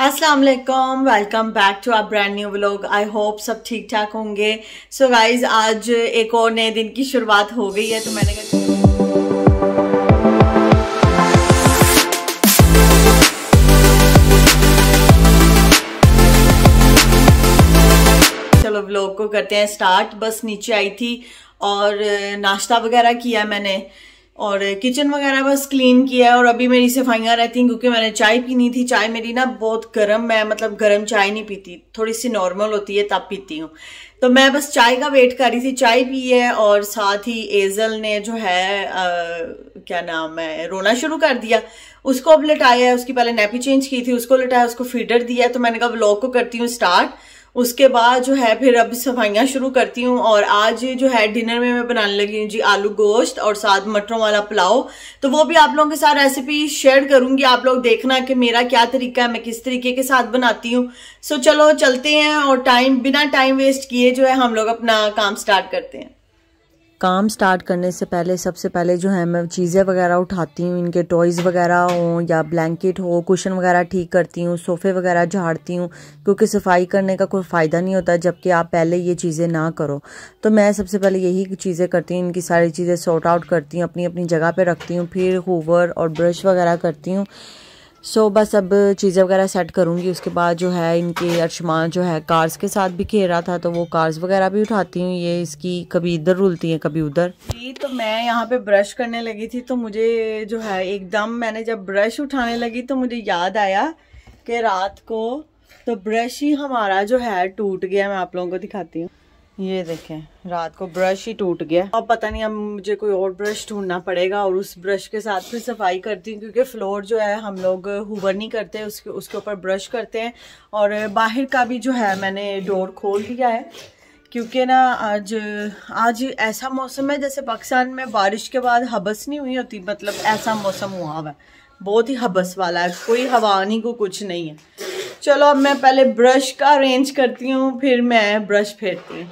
Aslam welcome back to our brand new vlog I hope सब ठीक ठाक होंगे सो so गाइज आज एक और नए दिन की शुरुआत हो गई है तो मैंने कहा चलो व्लॉग को करते हैं स्टार्ट बस नीचे आई थी और नाश्ता वगैरह किया मैंने और किचन वगैरह बस क्लीन किया है और अभी मेरी सफाइयाँ रहती हैं क्योंकि मैंने चाय पीनी थी चाय मेरी ना बहुत गर्म मैं मतलब गर्म चाय नहीं पीती थोड़ी सी नॉर्मल होती है तब पीती हूँ तो मैं बस चाय का वेट कर रही थी चाय पी है और साथ ही एजल ने जो है आ, क्या नाम है रोना शुरू कर दिया उसको अब लटाया उसकी पहले नेपी चेंज की थी उसको लटाया उसको फीडर दिया तो मैंने कहा ब्लॉग को करती हूँ स्टार्ट उसके बाद जो है फिर अब सफाइयाँ शुरू करती हूँ और आज जो है डिनर में मैं बनाने लगी हूँ जी आलू गोश्त और साथ मटरों वाला पुलाव तो वो भी आप लोगों के साथ रेसिपी शेयर करूँगी आप लोग देखना कि मेरा क्या तरीका है मैं किस तरीके के साथ बनाती हूँ सो चलो चलते हैं और टाइम बिना टाइम वेस्ट किए जो है हम लोग अपना काम स्टार्ट करते हैं काम स्टार्ट करने से पहले सबसे पहले जो है मैं चीज़ें वगैरह उठाती हूँ इनके टॉयज़ वगैरह हों या ब्लैंकेट हो कुशन वगैरह ठीक करती हूँ सोफ़े वगैरह झाड़ती हूँ क्योंकि सफाई करने का कोई फ़ायदा नहीं होता जबकि आप पहले ये चीज़ें ना करो तो मैं सबसे पहले यही चीज़ें करती हूँ इनकी सारी चीज़ें सॉर्ट आउट करती हूँ अपनी अपनी जगह पर रखती हूँ फिर होवर और ब्रश वगैरह करती हूँ सो so, बस अब चीज़ें वगैरह सेट करूँगी उसके बाद जो है इनके अरशमान जो है कार्स के साथ भी खेल रहा था तो वो कार्स वगैरह भी उठाती हूँ ये इसकी कभी इधर रुलती हैं कभी उधर जी तो मैं यहाँ पे ब्रश करने लगी थी तो मुझे जो है एकदम मैंने जब ब्रश उठाने लगी तो मुझे याद आया कि रात को तो ब्रश ही हमारा जो है टूट गया मैं आप लोगों को दिखाती हूँ ये देखें रात को ब्रश ही टूट गया अब पता नहीं अब मुझे कोई और ब्रश ढूंढना पड़ेगा और उस ब्रश के साथ फिर सफाई करती हूँ क्योंकि फ्लोर जो है हम लोग हुवर नहीं करते उसके उसके ऊपर ब्रश करते हैं और बाहर का भी जो है मैंने डोर खोल दिया है क्योंकि ना आज आज ऐसा मौसम है जैसे पाकिस्तान में बारिश के बाद हबस नहीं हुई होती मतलब ऐसा मौसम हुआ हुआ है बहुत ही हबस वाला है कोई हवा नहीं को कुछ नहीं है चलो अब मैं पहले ब्रश का अरेंज करती हूँ फिर मैं ब्रश फेरती हूँ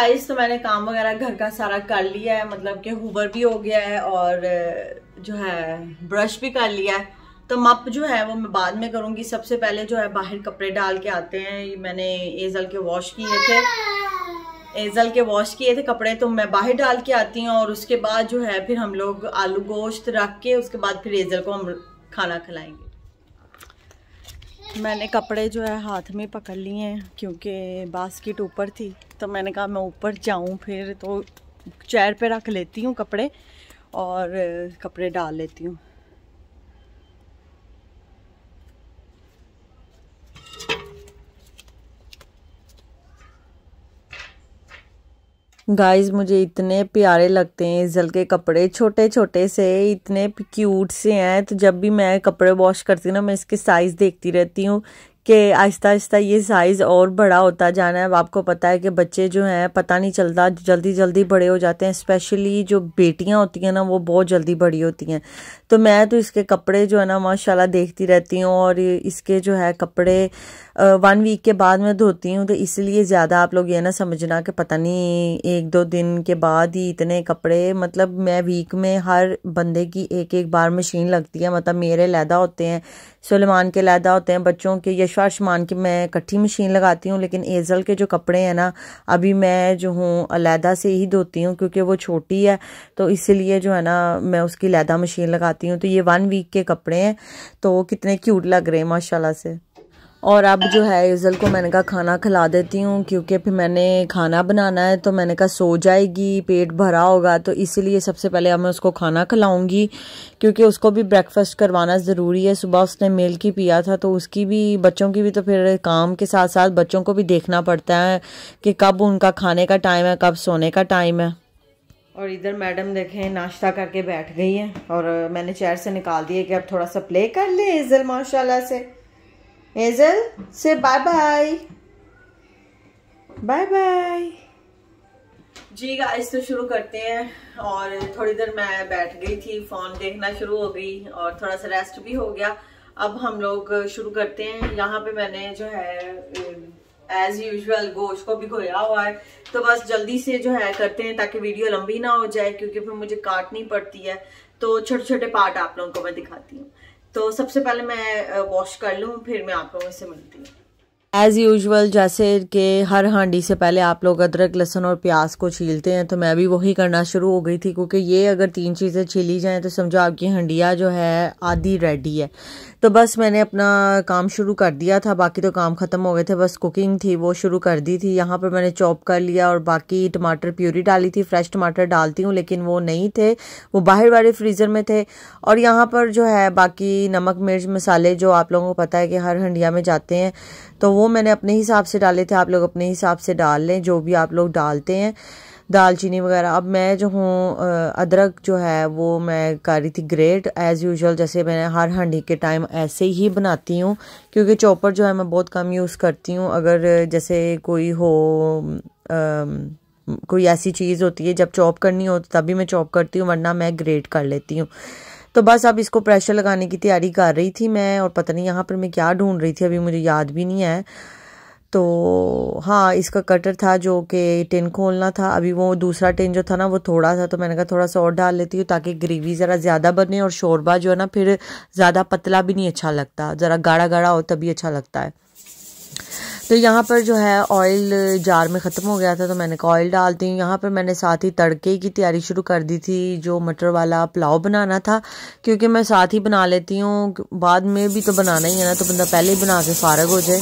गाइस तो मैंने काम वगैरह घर का सारा कर लिया है मतलब कि हुबर भी हो गया है और जो है ब्रश भी कर लिया है तो मप जो है वो मैं बाद में करूँगी सबसे पहले जो है बाहर कपड़े डाल के आते हैं मैंने एजल के वॉश किए थे एजल के वॉश किए थे कपड़े तो मैं बाहर डाल के आती हूँ और उसके बाद जो है फिर हम लोग आलू गोश्त रख के उसके बाद फिर एजल को हम खाना खिलाएंगे मैंने कपड़े जो है हाथ में पकड़ लिए हैं क्योंकि बास्केट ऊपर थी तो मैंने कहा मैं ऊपर जाऊँ फिर तो चेयर पे रख लेती हूँ कपड़े और कपड़े डाल लेती हूँ गाइस मुझे इतने प्यारे लगते हैं इजल के कपड़े छोटे छोटे से इतने क्यूट से हैं तो जब भी मैं कपड़े वॉश करती हूँ ना मैं इसके साइज़ देखती रहती हूँ कि आहिस्ता आहिस्ता ये साइज़ और बड़ा होता जाना है अब आपको पता है कि बच्चे जो हैं पता नहीं चलता जल्दी जल्दी बड़े हो जाते हैं स्पेशली जो बेटियां होती हैं ना वो बहुत जल्दी बड़ी होती हैं तो मैं तो इसके कपड़े जो है ना माशाल्लाह देखती रहती हूँ और इसके जो है कपड़े वन वीक के बाद मैं धोती हूँ तो इसलिए ज़्यादा आप लोग ये ना समझना कि पता नहीं एक दो दिन के बाद ही इतने कपड़े मतलब मैं वीक में हर बंदे की एक एक बार मशीन लगती है मतलब मेरे लैदा होते हैं सलेमान के लैदा होते हैं बच्चों के या वाश मान के मैं इकट्ठी मशीन लगाती हूँ लेकिन एजल के जो कपड़े हैं ना अभी मैं जो हूँ अलहदा से ही धोती हूँ क्योंकि वो छोटी है तो इसीलिए जो है ना मैं उसकी लहदा मशीन लगाती हूँ तो ये वन वीक के कपड़े हैं तो कितने क्यूट लग रहे हैं माशाल्लाह से और अब जो है इज़ल को मैंने कहा खाना खिला देती हूँ क्योंकि फिर मैंने खाना बनाना है तो मैंने कहा सो जाएगी पेट भरा होगा तो इसीलिए सबसे पहले अब मैं उसको खाना खिलाऊँगी क्योंकि उसको भी ब्रेकफास्ट करवाना ज़रूरी है सुबह उसने मिल्क ही पिया था तो उसकी भी बच्चों की भी तो फिर काम के साथ साथ बच्चों को भी देखना पड़ता है कि कब उनका खाने का टाइम है कब सोने का टाइम है और इधर मैडम देखें नाश्ता करके बैठ गई हैं और मैंने चेयर से निकाल दिया कि अब थोड़ा सा प्ले कर लें इज़ल माशाला से Hazel, say bye bye. Bye bye जी गाइस तो शुरू करते हैं और थोड़ी देर मैं बैठ गई थी फोन देखना शुरू हो गई और थोड़ा सा रेस्ट भी हो गया अब हम लोग शुरू करते हैं यहाँ पे मैंने जो है एज यूजल गोश्त को भिगोया हुआ है तो बस जल्दी से जो है करते हैं ताकि वीडियो लंबी ना हो जाए क्योंकि फिर मुझे काटनी पड़ती है तो छोटे छोटे पार्ट आप लोगों को मैं दिखाती हूँ तो सबसे पहले मैं वॉश कर लूँ फिर मैं आप लोगों से मिलती हूँ एज़ यूजल जैसे कि हर हांडी से पहले आप लोग अदरक लहसुन और प्याज को छीलते हैं तो मैं भी वही करना शुरू हो गई थी क्योंकि ये अगर तीन चीज़ें छीली जाएँ तो समझो आपकी हंडिया जो है आधी रेडी है तो बस मैंने अपना काम शुरू कर दिया था बाकी तो काम ख़त्म हो गए थे बस कुकिंग थी वो शुरू कर दी थी यहाँ पर मैंने चॉप कर लिया और बाकी टमाटर प्यूरी डाली थी फ्रेश टमाटर डालती हूँ लेकिन वो नहीं थे वो बाहर वाले फ्रीज़र में थे और यहाँ पर जो है बाकी नमक मिर्च मसाले जो आप लोगों को पता है कि हर हंडिया में जाते हैं तो वो मैंने अपने हिसाब से डाले थे आप लोग अपने हिसाब से डाल लें जो भी आप लोग डालते हैं दालचीनी वगैरह अब मैं जो हूँ अदरक जो है वो मैं कर रही थी ग्रेट एज़ यूजल जैसे मैंने हर हंडी के टाइम ऐसे ही बनाती हूँ क्योंकि चॉपर जो है मैं बहुत कम यूज़ करती हूँ अगर जैसे कोई हो आ, कोई ऐसी चीज़ होती है जब चॉप करनी हो तभी मैं चॉप करती हूँ वरना मैं ग्रेट कर लेती हूँ तो बस अब इसको प्रेशर लगाने की तैयारी कर रही थी मैं और पता नहीं यहाँ पर मैं क्या ढूंढ रही थी अभी मुझे याद भी नहीं है तो हाँ इसका कटर था जो कि टिन खोलना था अभी वो दूसरा टिन जो था ना वो थोड़ा था तो मैंने कहा थोड़ा सा और डाल लेती हूँ ताकि ग्रेवी ज़रा ज़्यादा बने और शोरबा जो है ना फिर ज़्यादा पतला भी नहीं अच्छा लगता ज़रा गाढ़ा गाढ़ा हो तभी अच्छा लगता है तो यहाँ पर जो है ऑयल जार में ख़त्म हो गया था तो मैंने कहा ऑयल डालती हूँ यहाँ पर मैंने साथ ही तड़के की तैयारी शुरू कर दी थी जो मटर वाला पुलाव बनाना था क्योंकि मैं साथ ही बना लेती हूँ बाद में भी तो बनाना ही है ना तो बंदा पहले ही बना के फारग हो जाए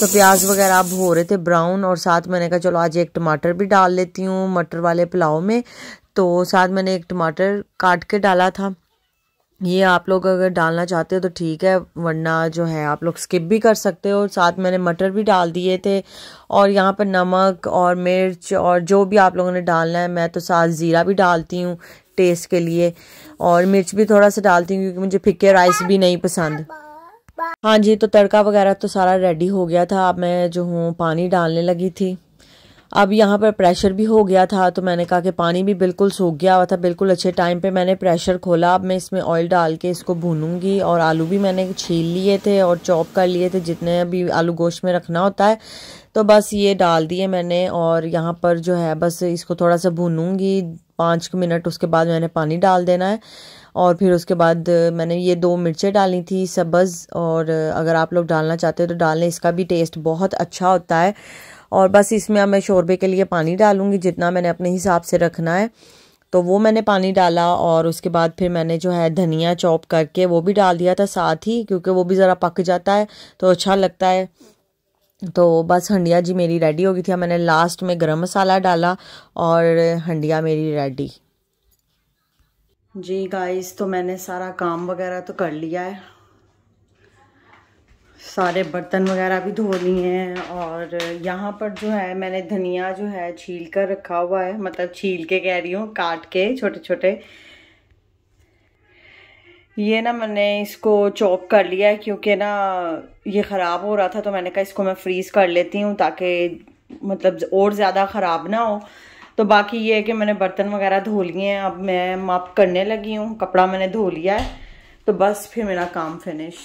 तो प्याज वगैरह अब हो रहे थे ब्राउन और साथ मैंने कहा चलो आज एक टमाटर भी डाल लेती हूँ मटर वाले पुलाव में तो साथ मैंने एक टमाटर काट के डाला था ये आप लोग अगर डालना चाहते हो तो ठीक है वरना जो है आप लोग स्किप भी कर सकते हो साथ मैंने मटर भी डाल दिए थे और यहाँ पर नमक और मिर्च और जो भी आप लोगों ने डालना है मैं तो साथ ज़ीरा भी डालती हूँ टेस्ट के लिए और मिर्च भी थोड़ा सा डालती हूँ क्योंकि मुझे फिक्के राइस भी नहीं पसंद हाँ जी तो तड़का वगैरह तो सारा रेडी हो गया था अब मैं जो हूँ पानी डालने लगी थी अब यहाँ पर प्रेशर भी हो गया था तो मैंने कहा कि पानी भी बिल्कुल सूख गया हुआ था बिल्कुल अच्छे टाइम पे मैंने प्रेशर खोला अब मैं इसमें ऑयल डाल के इसको भूनूंगी और आलू भी मैंने छील लिए थे और चॉप कर लिए थे जितने भी आलू गोश्त में रखना होता है तो बस ये डाल दिए मैंने और यहाँ पर जो है बस इसको थोड़ा सा भूनूंगी पाँच मिनट उसके बाद मैंने पानी डाल देना है और फिर उसके बाद मैंने ये दो मिर्चें डाली थी सब्ज़ और अगर आप लोग डालना चाहते हो तो डालने इसका भी टेस्ट बहुत अच्छा होता है और बस इसमें अब मैं शोरबे के लिए पानी डालूंगी जितना मैंने अपने हिसाब से रखना है तो वो मैंने पानी डाला और उसके बाद फिर मैंने जो है धनिया चॉप करके वो भी डाल दिया था साथ ही क्योंकि वो भी ज़रा पक जाता है तो अच्छा लगता है तो बस हंडिया जी मेरी रेडी हो गई थी मैंने लास्ट में गरम मसाला डाला और हंडिया मेरी रेडी जी गाइस तो मैंने सारा काम वगैरह तो कर लिया है सारे बर्तन वगैरह भी धो लिए हैं और यहाँ पर जो है मैंने धनिया जो है छील कर रखा हुआ है मतलब छील के कह रही हूँ काट के छोटे छोटे ये ना मैंने इसको चॉप कर लिया है क्योंकि ना ये ख़राब हो रहा था तो मैंने कहा इसको मैं फ्रीज़ कर लेती हूँ ताकि मतलब और ज़्यादा ख़राब ना हो तो बाकी ये है कि मैंने बर्तन वगैरह धो लिए हैं अब मैं माप करने लगी हूँ कपड़ा मैंने धो लिया है तो बस फिर मेरा काम फिनिश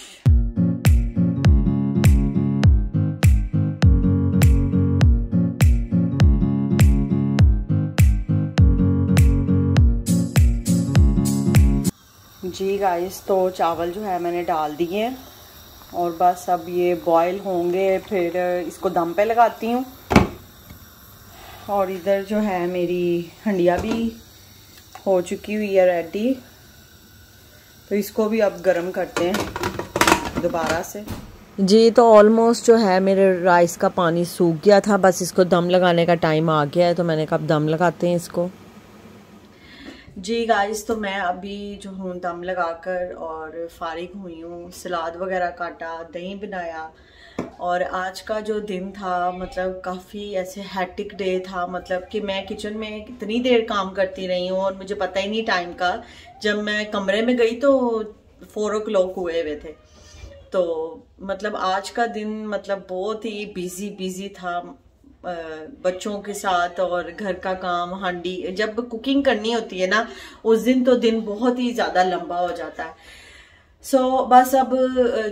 जी गाइस तो चावल जो है मैंने डाल दिए हैं और बस अब ये बॉयल होंगे फिर इसको दम पे लगाती हूँ और इधर जो है मेरी हंडिया भी हो चुकी हुई है रेडी तो इसको भी अब गर्म करते हैं दोबारा से जी तो ऑलमोस्ट जो है मेरे राइस का पानी सूख गया था बस इसको दम लगाने का टाइम आ गया है तो मैंने कहा दम लगाते हैं इसको जी गाइस तो मैं अभी जो हूँ दम लगाकर और फारिग हुई हूँ सलाद वगैरह काटा दही बनाया और आज का जो दिन था मतलब काफ़ी ऐसे हैटिक डे था मतलब कि मैं किचन में कितनी देर काम करती रही हूँ और मुझे पता ही नहीं टाइम का जब मैं कमरे में गई तो फोर ओ क्लॉक हुए हुए थे तो मतलब आज का दिन मतलब बहुत ही बिजी बिजी था बच्चों के साथ और घर का काम हांडी जब कुकिंग करनी होती है ना उस दिन तो दिन बहुत ही ज़्यादा लंबा हो जाता है सो so, बस अब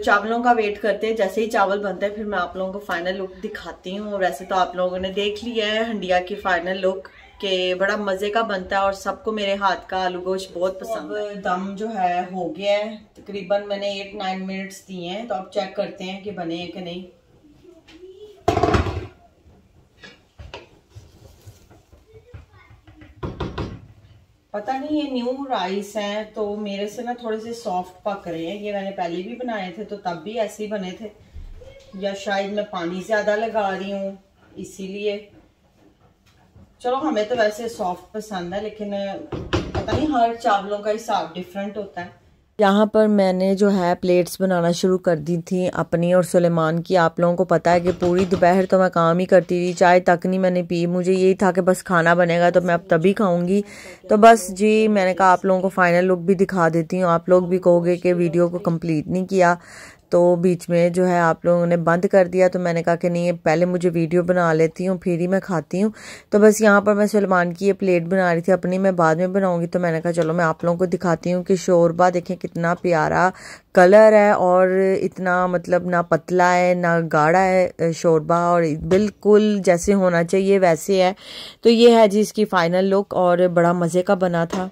चावलों का वेट करते हैं जैसे ही चावल बनता है फिर मैं आप लोगों को फाइनल लुक दिखाती हूँ वैसे तो आप लोगों ने देख लिया है हंडिया की फाइनल लुक के बड़ा मज़े का बनता है और सबको मेरे हाथ का आलू गोश बहुत तो पसंद तो है दम जो है हो गया है तकरीबन मैंने एट नाइन मिनट्स दिए हैं तो अब चेक करते हैं कि बने हैं कि नहीं पता नहीं ये न्यू राइस हैं तो मेरे से ना थोड़े से सॉफ्ट पक रहे हैं ये मैंने पहले भी बनाए थे तो तब भी ऐसे ही बने थे या शायद मैं पानी ज़्यादा लगा रही हूँ इसीलिए चलो हमें तो वैसे सॉफ्ट पसंद है लेकिन पता नहीं हर चावलों का हिसाब डिफरेंट होता है यहाँ पर मैंने जो है प्लेट्स बनाना शुरू कर दी थी अपनी और सुलेमान की आप लोगों को पता है कि पूरी दोपहर तो मैं काम ही करती थी चाय तक नहीं मैंने पी मुझे यही था कि बस खाना बनेगा तो मैं अब तभी खाऊंगी तो बस जी मैंने कहा आप लोगों को फाइनल लुक भी दिखा देती हूँ आप लोग भी कहोगे कि वीडियो को कम्प्लीट नहीं किया तो बीच में जो है आप लोगों ने बंद कर दिया तो मैंने कहा कि नहीं ये पहले मुझे वीडियो बना लेती हूँ फिर ही मैं खाती हूँ तो बस यहाँ पर मैं सलमान की ये प्लेट बना रही थी अपनी मैं बाद में बनाऊँगी तो मैंने कहा चलो मैं आप लोगों को दिखाती हूँ कि शोरबा देखें कितना प्यारा कलर है और इतना मतलब ना पतला है ना गाढ़ा है शोरबा और बिल्कुल जैसे होना चाहिए वैसे है तो ये है जी इसकी फ़ाइनल लुक और बड़ा मज़े का बना था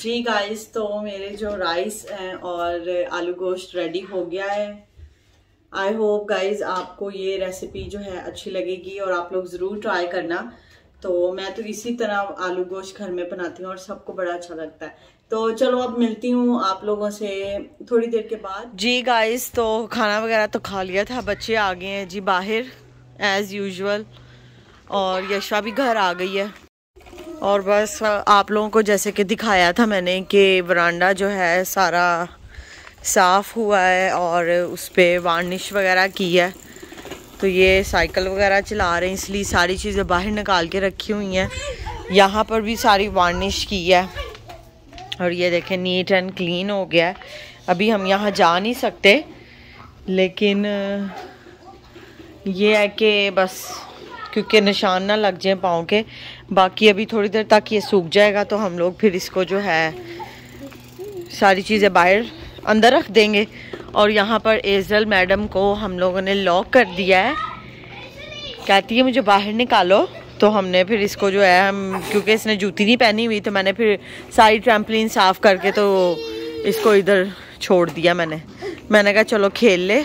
जी गाइस तो मेरे जो राइस हैं और आलू गोश्त रेडी हो गया है आई होप गाइस आपको ये रेसिपी जो है अच्छी लगेगी और आप लोग ज़रूर ट्राई करना तो मैं तो इसी तरह आलू गोश्त घर में बनाती हूँ और सबको बड़ा अच्छा लगता है तो चलो अब मिलती हूँ आप लोगों से थोड़ी देर के बाद जी गाइस तो खाना वगैरह तो खा लिया था बच्चे आ गए हैं जी बाहर एज़ यूजल और यशवा भी घर आ गई है और बस आप लोगों को जैसे कि दिखाया था मैंने कि वरांडा जो है सारा साफ़ हुआ है और उस पर वार्निश वगैरह की है तो ये साइकिल वगैरह चला रहे हैं इसलिए सारी चीज़ें बाहर निकाल के रखी हुई हैं यहाँ पर भी सारी वार्निश की है और ये देखें नीट एंड क्लीन हो गया है अभी हम यहाँ जा नहीं सकते लेकिन ये है कि बस क्योंकि निशान ना लग जाए पाँव के बाकी अभी थोड़ी देर तक ये सूख जाएगा तो हम लोग फिर इसको जो है सारी चीज़ें बाहर अंदर रख देंगे और यहाँ पर एजल मैडम को हम लोगों ने लॉक कर दिया है कहती है मुझे बाहर निकालो तो हमने फिर इसको जो है हम क्योंकि इसने जूती नहीं पहनी हुई तो मैंने फिर सारी ट्रैम्पलिन साफ़ करके तो इसको इधर छोड़ दिया मैंने मैंने कहा चलो खेल ले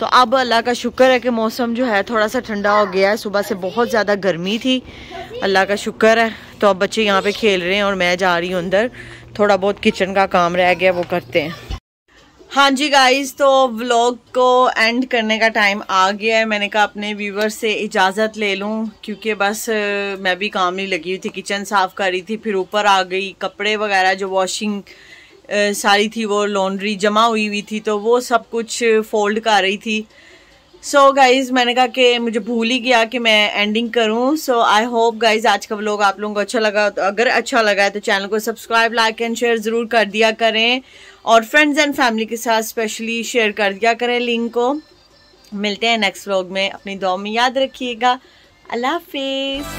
तो अब अल्लाह का शुक्र है कि मौसम जो है थोड़ा सा ठंडा हो गया है सुबह से बहुत ज़्यादा गर्मी थी अल्लाह का शुक्र है तो अब बच्चे यहाँ पे खेल रहे हैं और मैं जा रही हूँ अंदर थोड़ा बहुत किचन का काम रह गया वो करते हैं हाँ जी गाइज तो व्लॉग को एंड करने का टाइम आ गया है मैंने कहा अपने व्यूवर से इजाज़त ले लूँ क्योंकि बस मैं भी काम नहीं लगी हुई थी किचन साफ़ कर रही थी फिर ऊपर आ गई कपड़े वगैरह जो वॉशिंग सारी थी वो लॉन्ड्री जमा हुई हुई थी तो वो सब कुछ फोल्ड कर रही थी सो so गाइज़ मैंने कहा कि मुझे भूल ही गया कि मैं एंडिंग करूं सो आई होप गाइज़ आज का व्लॉग आप लोगों को अच्छा लगा तो अगर अच्छा लगा है तो चैनल को सब्सक्राइब लाइक एंड शेयर ज़रूर कर दिया करें और फ्रेंड्स एंड फैमिली के साथ स्पेशली शेयर कर दिया करें लिंक को मिलते हैं नेक्स्ट व्लॉग में अपनी दो में याद रखिएगा अल्लाह हाफिज़